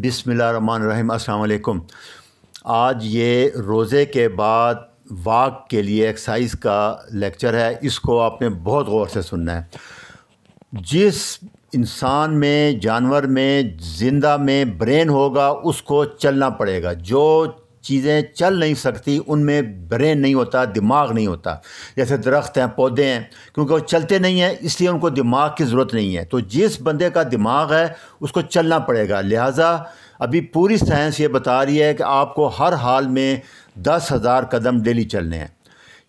बिसमीम अलकुम आज ये रोज़े के बाद वाक के लिए एक्सरसाइज का लेक्चर है इसको आपने बहुत गौर से सुनना है जिस इंसान में जानवर में ज़िंदा में ब्रेन होगा उसको चलना पड़ेगा जो चीज़ें चल नहीं सकती उनमें ब्रेन नहीं होता दिमाग नहीं होता जैसे दरख्त हैं पौधे हैं क्योंकि वो चलते नहीं हैं इसलिए उनको दिमाग की ज़रूरत नहीं है तो जिस बंदे का दिमाग है उसको चलना पड़ेगा लिहाजा अभी पूरी साइंस ये बता रही है कि आपको हर हाल में दस हज़ार कदम डेली चलने हैं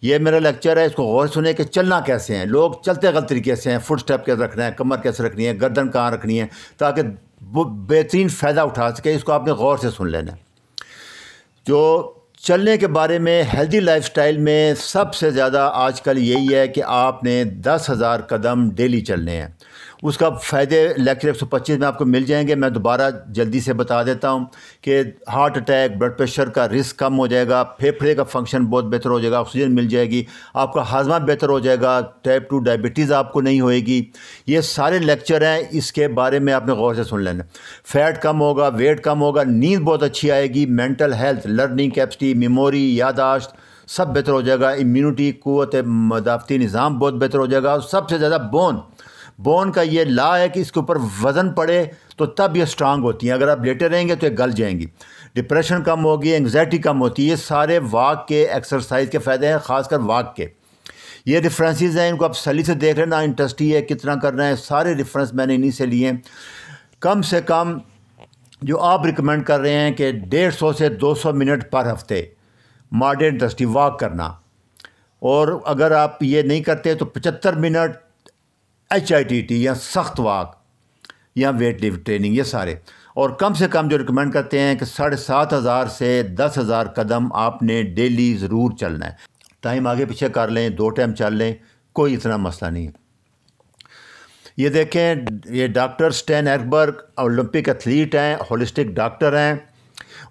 ये मेरा लेक्चर है इसको गौर सुने कि चलना कैसे हैं लोग चलते गलत तरीके से हैं फुट स्टेप कैसे रखना है कमर कैसे रखनी है गर्दन कहाँ रखनी है ताकि वो बेहतरीन फ़ायदा उठा सके इसको आपने गौर से सुन लेना जो चलने के बारे में हेल्दी लाइफस्टाइल में सबसे ज़्यादा आजकल यही है कि आपने दस हज़ार कदम डेली चलने हैं उसका फ़ायदे लेक्चर एक सौ पच्चीस में आपको मिल जाएंगे मैं दोबारा जल्दी से बता देता हूँ कि हार्ट अटैक ब्लड प्रेशर का रिस्क कम हो जाएगा फेफड़े का फंक्शन बहुत बेहतर हो जाएगा ऑक्सीजन मिल जाएगी आपका हाजमा बेहतर हो जाएगा टाइप टू डायबिटीज़ आपको नहीं होएगी ये सारे लेक्चर हैं इसके बारे में आपने गौर से सुन लेना फैट कम होगा वेट कम होगा नींद बहुत अच्छी आएगी mental health learning capacity memory यादाश्त सब बेहतर हो जाएगा इम्यूनिटी कुत मदाफ़ती निज़ाम बहुत बेहतर हो जाएगा और सबसे ज़्यादा बोन बोन का ये ला है कि इसके ऊपर वज़न पड़े तो तब ये स्ट्रांग होती हैं अगर आप लेटे रहेंगे तो ये गल जाएंगी डिप्रेशन कम होगी एंगजाइटी कम होती है ये सारे वाक के एक्सरसाइज के फ़ायदे हैं ख़ासकर वाक के ये रेफरेंसेस हैं इनको आप सली से देख रहे हैं ना इंटरेस्टी है कितना करना है सारे रेफरेंस मैंने इन्हीं से लिए कम से कम जो आप रिकमेंड कर रहे हैं कि डेढ़ सौ से दो सौ मिनट पर हफ्ते मॉडर्न इंटरेस्टी वॉक करना और अगर आप ये नहीं करते तो पचहत्तर minute H I T T या सख्त वाक या वेट लिफ्ट ट्रेनिंग ये सारे और कम से कम जो रिकमेंड करते हैं कि साढ़े सात हज़ार से दस हज़ार कदम आपने डेली ज़रूर चलना है टाइम आगे पीछे कर लें दो टाइम चल लें कोई इतना मसला नहीं है ये देखें ये doctor Stan Ekberg Olympic athlete हैं होलिस्टिक डॉक्टर हैं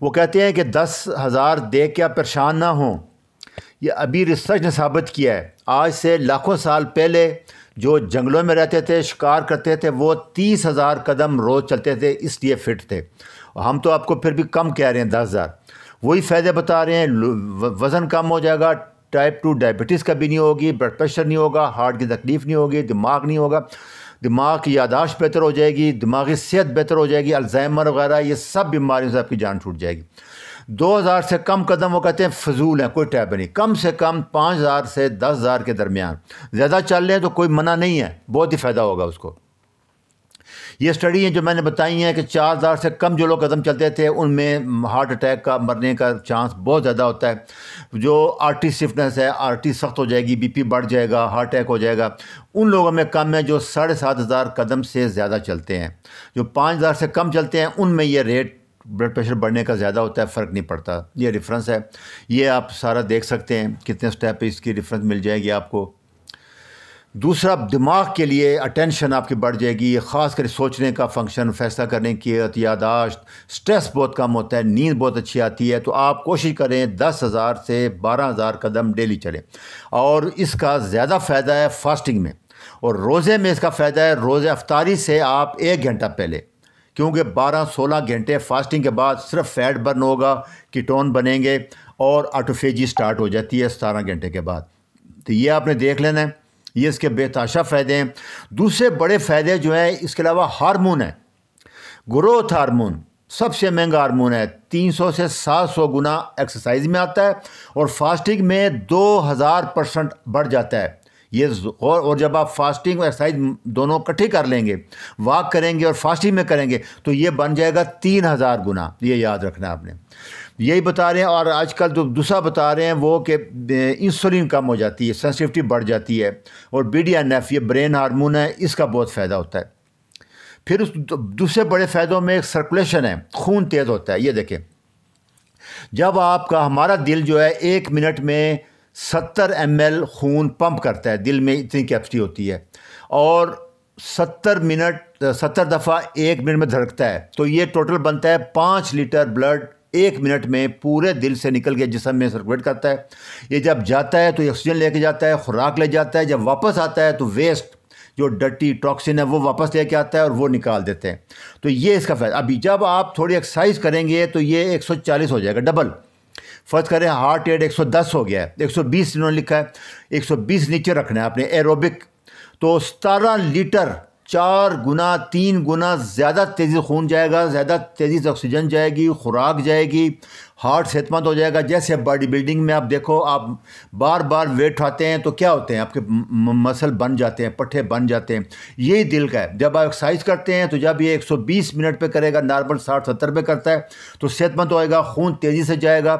वो कहते हैं कि दस हज़ार दे के आप परेशान ना हों ये अभी रिसर्च ने साबित किया है आज से लाखों साल पहले जो जंगलों में रहते थे शिकार करते थे वो तीस हज़ार कदम रोज़ चलते थे इसलिए फिट थे हम तो आपको फिर भी कम कह रहे हैं दस हज़ार वही फ़ायदे बता रहे हैं वज़न कम हो जाएगा टाइप टू डायबिटीज़ कभी नहीं होगी ब्लड प्रेशर नहीं होगा हार्ट की तकलीफ़ नहीं होगी दिमाग नहीं होगा दिमाग की यादाश्त बेहतर हो जाएगी दिमागी सेहत बेहतर हो जाएगी अल्जाइमर वगैरह ये सब बीमारियों से आपकी जान छूट जाएगी दो हज़ार से कम कदम वो कहते हैं फजूल है कोई टैब नहीं कम से कम पाँच हज़ार से दस हज़ार के दरमियान ज़्यादा चल रहे हैं तो कोई मना नहीं है बहुत ही फ़ायदा होगा उसको ये स्टडी हैं जो मैंने बताई हैं कि चार हज़ार से कम जो लोग कदम चलते थे उनमें हार्ट अटैक का मरने का चांस बहुत ज़्यादा होता है जो आर्टी स्टिफनेस है आर्टी सख्त हो जाएगी बीपी बढ़ जाएगा हार्ट अटैक हो जाएगा उन लोगों में कम है जो साढ़े सात हज़ार कदम से ज़्यादा चलते हैं जो पाँच हज़ार से कम चलते हैं उनमें यह रेट ब्लड प्रेशर बढ़ने का ज़्यादा होता है फ़र्क नहीं पड़ता ये रेफरेंस है ये आप सारा देख सकते हैं कितने स्टेप इसकी रेफरेंस मिल जाएगी आपको दूसरा दिमाग के लिए अटेंशन आपकी बढ़ जाएगी ख़ास कर सोचने का फंक्शन फैसला करने की यादाश्त स्ट्रेस बहुत कम होता है नींद बहुत अच्छी आती है तो आप कोशिश करें दस हज़ार से बारह हज़ार कदम डेली चलें और इसका ज़्यादा फ़ायदा है फास्टिंग में और रोज़े में इसका फ़ायदा है रोज़े अफ्तारी से आप एक घंटा पहले क्योंकि 12-16 घंटे फास्टिंग के बाद सिर्फ फैट बर्न होगा कीटोन बनेंगे और आटोफेजी स्टार्ट हो जाती है सतारह घंटे के बाद तो ये आपने देख लेना है ये इसके बेताशा फ़ायदे हैं दूसरे बड़े फ़ायदे जो हैं इसके अलावा हारमोन है ग्रोथ हारमोन सबसे महंगा हारमोन है 300 से 700 गुना एक्सरसाइज में आता है और फास्टिंग में 2000 परसेंट बढ़ जाता है ये और और जब आप फास्टिंग और एक्सरसाइज दोनों इकट्ठी कर लेंगे वॉक करेंगे और फास्टिंग में करेंगे तो ये बन जाएगा तीन हज़ार गुना ये याद रखना आपने यही बता रहे हैं और आजकल जो दूसरा बता रहे हैं वो कि इंसुलिन कम हो जाती है सेंसिटिविटी बढ़ जाती है और बी डी एन एफ ये ब्रेन हारमोन है इसका बहुत फ़ायदा होता है फिर उस दूसरे बड़े फ़ायदों में एक सर्कुलेशन है खून तेज़ होता है ये देखें जब आपका हमारा दिल जो है एक मिनट में सत्तर एम एल खून पंप करता है दिल में इतनी कैपेसिटी होती है और सत्तर मिनट सत्तर दफ़ा एक मिनट में धड़कता है तो ये टोटल बनता है पाँच लीटर ब्लड एक मिनट में पूरे दिल से निकल के जिसम में सर्कुलेट करता है ये जब जाता है तो ऑक्सीजन लेके जाता है खुराक ले जाता है जब वापस आता है तो वेस्ट जो डटी टॉक्सिन है वो वापस लेके आता है और वो निकाल देते हैं तो ये इसका फायदा अभी जब आप थोड़ी एक्सरसाइज करेंगे तो ये 140 हो जाएगा डबल फ़र्ज़ करें हार्ट रेट 110 हो गया है 120 इन्होंने लिखा है 120 नीचे रखना है आपने एरोबिक तो सतारह लीटर चार गुना तीन गुना ज़्यादा तेज़ी से खून जाएगा ज़्यादा तेज़ी से ऑक्सीजन जाएगी खुराक जाएगी हार्ट सेहतमंद हो जाएगा जैसे बॉडी बिल्डिंग में आप देखो आप बार बार वेट उठाते हैं तो क्या होते हैं आपके मसल बन जाते हैं पट्ठे बन जाते हैं यही दिल का है जब आप एक्सरसाइज करते हैं तो जब ये 120 मिनट पे करेगा नॉर्मल 60 सत्तर पे करता है तो सेहतमंद होएगा खून तेज़ी से जाएगा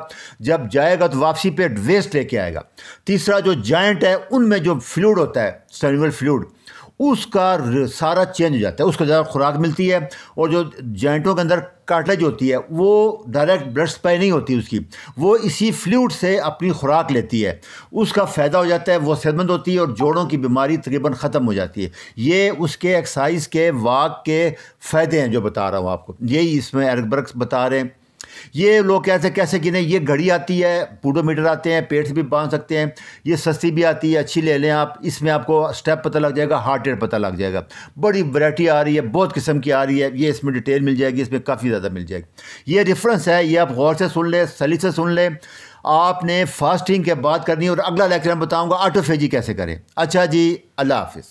जब जाएगा तो वापसी पर वेस्ट लेके आएगा तीसरा जो जॉइंट है उनमें जो फ्लूड होता है सर्विकल फ्लूड उसका सारा चेंज हो जाता है उसको ज़्यादा खुराक मिलती है और जो जॉइंटों के अंदर काटलेज होती है वो डायरेक्ट ब्लड सप्लाई नहीं होती उसकी वो इसी फ्लूड से अपनी खुराक लेती है उसका फ़ायदा हो जाता है वो सेहतमंद होती है और जोड़ों की बीमारी तकरीबन ख़त्म हो जाती है ये उसके एक्सरसाइज़ के वाक के फ़ायदे हैं जो बता रहा हूँ आपको यही इसमें एरबर्ग्स बता रहे हैं ये लोग कैसे कैसे गिने ये घड़ी आती है पूडोमीटर आते हैं पेट से भी बांध सकते हैं ये सस्ती भी आती है अच्छी ले लें आप इसमें आपको स्टेप पता लग जाएगा हार्ट रेट पता लग जाएगा बड़ी वैरायटी आ रही है बहुत किस्म की आ रही है ये इसमें डिटेल मिल जाएगी इसमें काफ़ी ज़्यादा मिल जाएगी ये रेफरेंस है ये आप गौर से सुन लें सली से सुन लें आपने फास्टिंग के बाद करनी और अगला लेक्चर में बताऊँगा आटोफेजी कैसे करें अच्छा जी अल्लाह हाफिज़